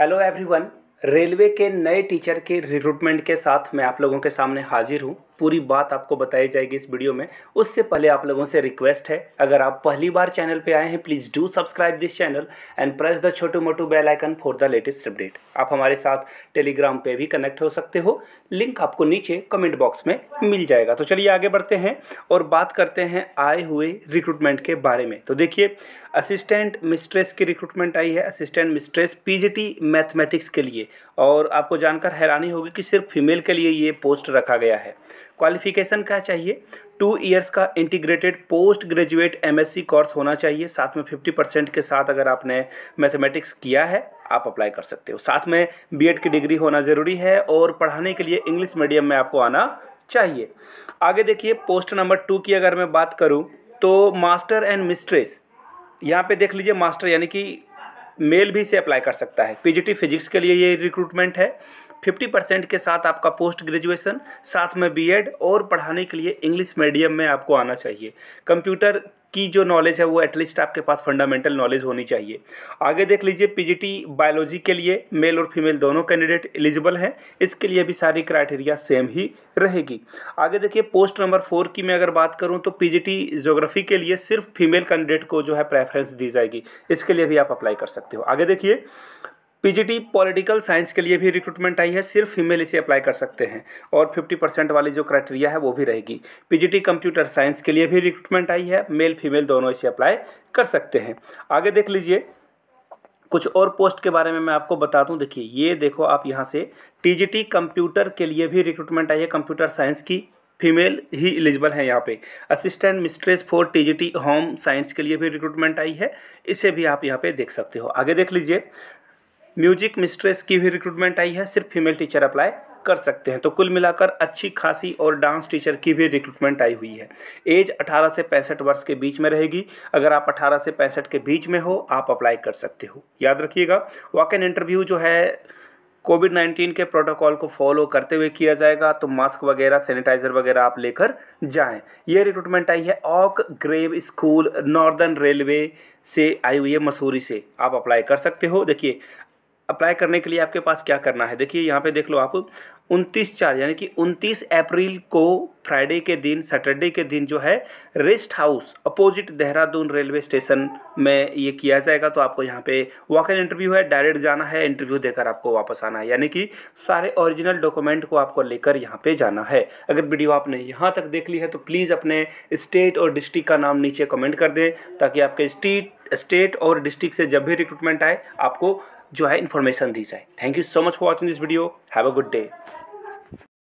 hello everyone railway के नए teacher के रिक्रूटमेंट के साथ मैं आप लोगों के सामने हाजिर हूँ पूरी बात आपको बताई जाएगी इस वीडियो में उससे पहले आप लोगों से रिक्वेस्ट है अगर आप पहली बार चैनल पे आए हैं please do subscribe this channel and press the छोटू मोटू bell icon for the latest update आप हमारे साथ टेलीग्राम पे भी कनेक्ट हो सकते हो लिंक आपको नीचे कमेंट बॉक्स में मिल जाएगा तो चलिए आगे बढ़ते हैं और बात करते हैं आए हुए रिक्रूटमेंट के बारे में तो देखिए असिस्टेंट मिस्ट्रेस की रिक्रूटमेंट आई है असिस्टेंट मिस्ट्रेस पीजीटी मैथमेटिक्स के लिए और आपको जानकर हैरानी होगी कि सिर्फ फीमेल के लिए ये पोस्ट रखा गया है क्वालिफिकेशन क्या चाहिए टू ईयर्स का integrated post graduate MSc course होना चाहिए साथ में फिफ्टी परसेंट के साथ अगर आपने मैथमेटिक्स किया है आप अप्लाई कर सकते हो साथ में बीएड की डिग्री होना ज़रूरी है और पढ़ाने के लिए इंग्लिश मीडियम में आपको आना चाहिए आगे देखिए पोस्ट नंबर टू की अगर मैं बात करूँ तो मास्टर एंड मिस्ट्रेस यहाँ पे देख लीजिए मास्टर यानी कि मेल भी से अप्लाई कर सकता है पीजीटी फिजिक्स के लिए ये रिक्रूटमेंट है फिफ्टी परसेंट के साथ आपका पोस्ट ग्रेजुएशन साथ में बीएड और पढ़ाने के लिए इंग्लिश मीडियम में आपको आना चाहिए कंप्यूटर की जो नॉलेज है वो एटलीस्ट आपके पास फंडामेंटल नॉलेज होनी चाहिए आगे देख लीजिए पीजीटी बायोलॉजी के लिए मेल और फीमेल दोनों कैंडिडेट एलिजिबल हैं इसके लिए भी सारी क्राइटेरिया सेम ही रहेगी आगे देखिए पोस्ट नंबर फोर की मैं अगर बात करूं तो पीजीटी ज्योग्राफी के लिए सिर्फ फीमेल कैंडिडेट को जो है प्रेफरेंस दी जाएगी इसके लिए भी आप अप्लाई कर सकते हो आगे देखिए पीजीटी पॉलिटिकल साइंस के लिए भी रिक्रूटमेंट आई है सिर्फ फीमेल इसे अप्लाई कर सकते हैं और 50 परसेंट वाली जो क्राइटेरिया है वो भी रहेगी पीजीटी कंप्यूटर साइंस के लिए भी रिक्रूटमेंट आई है मेल फीमेल दोनों इसे अप्लाई कर सकते हैं आगे देख लीजिए कुछ और पोस्ट के बारे में मैं आपको बता दूं देखिए ये देखो आप यहाँ से टी कंप्यूटर के लिए भी रिक्रूटमेंट आई है कंप्यूटर साइंस की फीमेल ही एलिजिबल है यहाँ पे assistant mistress for TGT home science के लिए भी रिक्रूटमेंट आई है इसे भी आप यहाँ पे देख सकते हो आगे देख लीजिए म्यूजिक मिस्ट्रेस की भी रिक्रूटमेंट आई है सिर्फ फीमेल टीचर अप्लाई कर सकते हैं तो कुल मिलाकर अच्छी खासी और डांस टीचर की भी रिक्रूटमेंट आई हुई है एज 18 से पैंसठ वर्ष के बीच में रहेगी अगर आप 18 से पैंसठ के बीच में हो आप अप्लाई कर सकते हो याद रखिएगा वॉक एन इंटरव्यू जो है कोविड नाइन्टीन के प्रोटोकॉल को फॉलो करते हुए किया जाएगा तो मास्क वगैरह सैनिटाइजर वगैरह आप लेकर जाएं ये रिक्रूटमेंट आई है ऑक ग्रेव स्कूल नॉर्दर्न रेलवे से आई हुई है मसूरी से आप अप्लाई कर सकते हो देखिए अप्लाई करने के लिए आपके पास क्या करना है देखिए यहाँ पे देख लो आप उनतीस चार यानी कि उनतीस अप्रैल को फ्राइडे के दिन सैटरडे के दिन जो है rest house opposite Dehradun railway station में ये किया जाएगा तो आपको यहाँ पे वॉक इन इंटरव्यू है डायरेक्ट जाना है इंटरव्यू देकर आपको वापस आना है यानी कि सारे ओरिजिनल डॉक्यूमेंट को आपको लेकर यहाँ पे जाना है अगर वीडियो आपने यहाँ तक देख ली है तो प्लीज़ अपने स्टेट और डिस्ट्रिक्ट का नाम नीचे कमेंट कर दें ताकि आपके स्टेट स्टेट और डिस्ट्रिक्ट से जब भी रिक्रूटमेंट आए आपको जो है इन्फॉर्मेशन दी जाए thank you so much for watching this video have a good day